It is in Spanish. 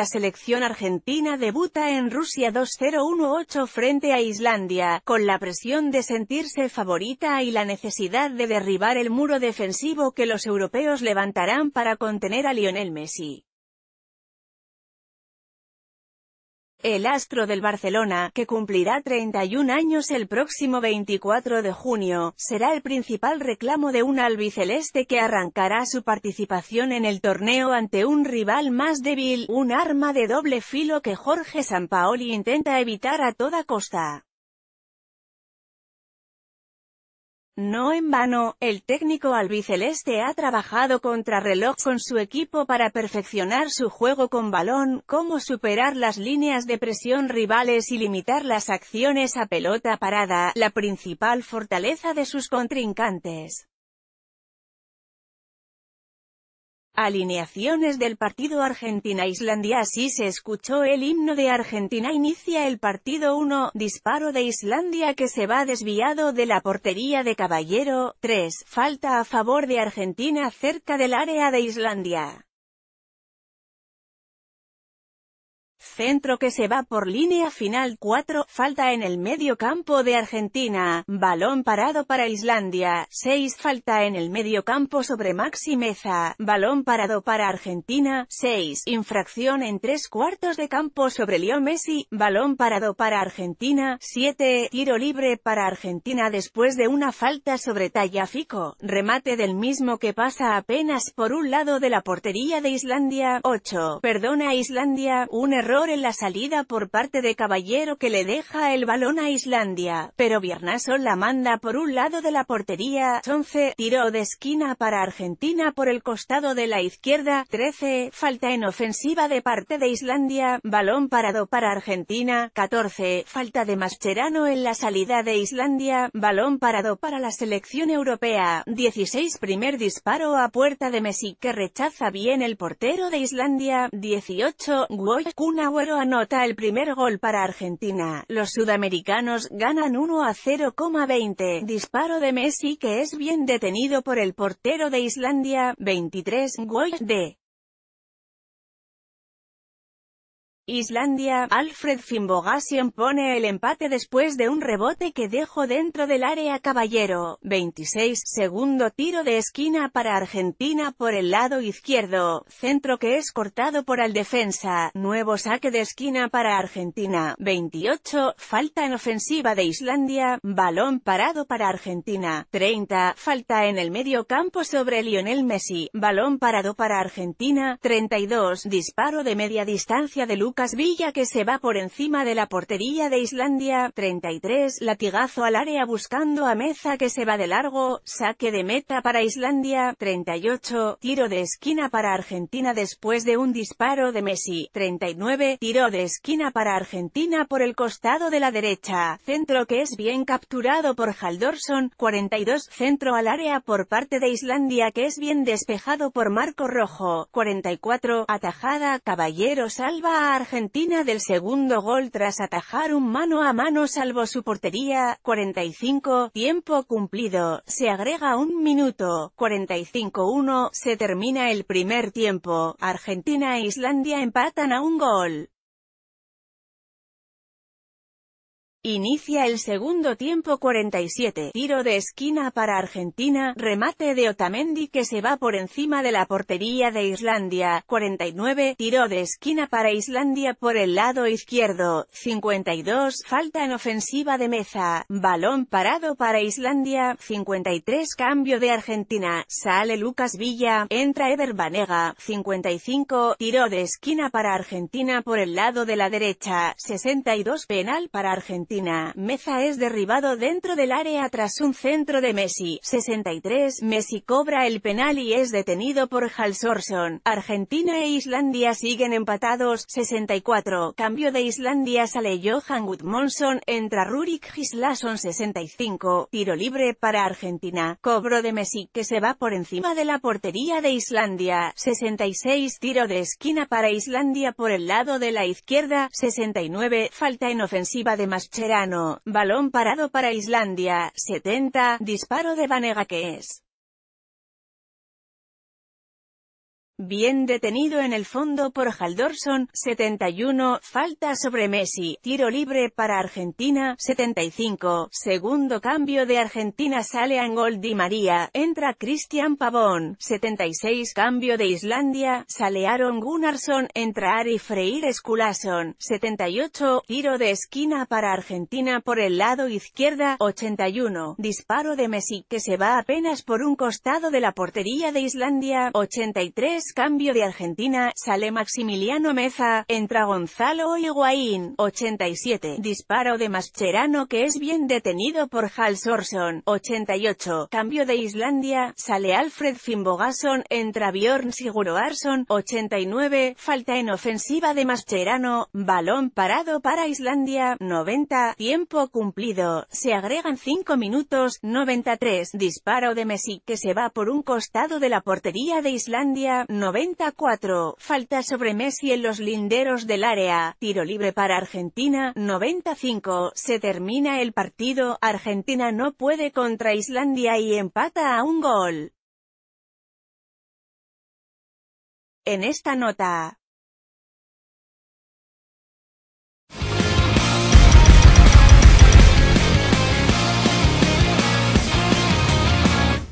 la selección argentina debuta en Rusia 2-0-1-8 frente a Islandia, con la presión de sentirse favorita y la necesidad de derribar el muro defensivo que los europeos levantarán para contener a Lionel Messi. El astro del Barcelona, que cumplirá 31 años el próximo 24 de junio, será el principal reclamo de un albiceleste que arrancará su participación en el torneo ante un rival más débil, un arma de doble filo que Jorge Sampaoli intenta evitar a toda costa. No en vano, el técnico albiceleste ha trabajado contrarreloj con su equipo para perfeccionar su juego con balón, cómo superar las líneas de presión rivales y limitar las acciones a pelota parada, la principal fortaleza de sus contrincantes. Alineaciones del partido Argentina-Islandia Así se escuchó el himno de Argentina Inicia el partido 1, disparo de Islandia que se va desviado de la portería de Caballero, 3, falta a favor de Argentina cerca del área de Islandia. centro que se va por línea final 4, falta en el medio campo de Argentina, balón parado para Islandia, 6 falta en el medio campo sobre Maxi Meza, balón parado para Argentina, 6 infracción en tres cuartos de campo sobre Leo Messi, balón parado para Argentina, 7 tiro libre para Argentina después de una falta sobre Taya Fico, remate del mismo que pasa apenas por un lado de la portería de Islandia, 8 perdona Islandia, un error en la salida por parte de Caballero que le deja el balón a Islandia, pero Viernaso la manda por un lado de la portería, 11, tiro de esquina para Argentina por el costado de la izquierda, 13, falta en ofensiva de parte de Islandia, balón parado para Argentina, 14, falta de Mascherano en la salida de Islandia, balón parado para la selección europea, 16, primer disparo a puerta de Messi que rechaza bien el portero de Islandia, 18, Woy, pero anota el primer gol para Argentina, los sudamericanos ganan 1 a 0,20, disparo de Messi que es bien detenido por el portero de Islandia, 23, gol de Islandia, Alfred Fimbogasian pone el empate después de un rebote que dejó dentro del área Caballero, 26, segundo tiro de esquina para Argentina por el lado izquierdo, centro que es cortado por el defensa, nuevo saque de esquina para Argentina, 28, falta en ofensiva de Islandia, balón parado para Argentina, 30, falta en el medio campo sobre Lionel Messi, balón parado para Argentina, 32, disparo de media distancia de Lucas Lucas que se va por encima de la portería de Islandia, 33, latigazo al área buscando a Meza que se va de largo, saque de meta para Islandia, 38, tiro de esquina para Argentina después de un disparo de Messi, 39, tiro de esquina para Argentina por el costado de la derecha, centro que es bien capturado por Haldorson, 42, centro al área por parte de Islandia que es bien despejado por Marco Rojo, 44, atajada, Caballero salva a Argentina del segundo gol tras atajar un mano a mano salvo su portería, 45, tiempo cumplido, se agrega un minuto, 45-1, se termina el primer tiempo, Argentina e Islandia empatan a un gol. Inicia el segundo tiempo 47, tiro de esquina para Argentina, remate de Otamendi que se va por encima de la portería de Islandia, 49, tiro de esquina para Islandia por el lado izquierdo, 52, falta en ofensiva de Meza, balón parado para Islandia, 53, cambio de Argentina, sale Lucas Villa, entra Ever Banega, 55, tiro de esquina para Argentina por el lado de la derecha, 62, penal para Argentina. Meza es derribado dentro del área tras un centro de Messi. 63. Messi cobra el penal y es detenido por Halsorson. Argentina e Islandia siguen empatados. 64. Cambio de Islandia sale Johan Gudmundsson, entra Rurik Gislason. 65. Tiro libre para Argentina. Cobro de Messi, que se va por encima de la portería de Islandia. 66. Tiro de esquina para Islandia por el lado de la izquierda. 69. Falta en ofensiva de Machado. Mascherano, balón parado para Islandia, 70, disparo de Vanega que es. Bien detenido en el fondo por Haldorson, 71, falta sobre Messi, tiro libre para Argentina, 75, segundo cambio de Argentina sale Angol Di María, entra Cristian Pavón, 76, cambio de Islandia, sale Aaron Gunnarsson, entra Ari Freir Skulason, 78, tiro de esquina para Argentina por el lado izquierda, 81, disparo de Messi que se va apenas por un costado de la portería de Islandia, 83, cambio de Argentina, sale Maximiliano Meza, entra Gonzalo Higuaín, 87, disparo de Mascherano que es bien detenido por Hal Sorson, 88, cambio de Islandia, sale Alfred Finbogason, entra Bjorn Arson 89, falta en ofensiva de Mascherano, balón parado para Islandia, 90, tiempo cumplido, se agregan 5 minutos, 93, disparo de Messi que se va por un costado de la portería de Islandia, 94. falta sobre Messi en los linderos del área, tiro libre para Argentina, 95, se termina el partido, Argentina no puede contra Islandia y empata a un gol. En esta nota,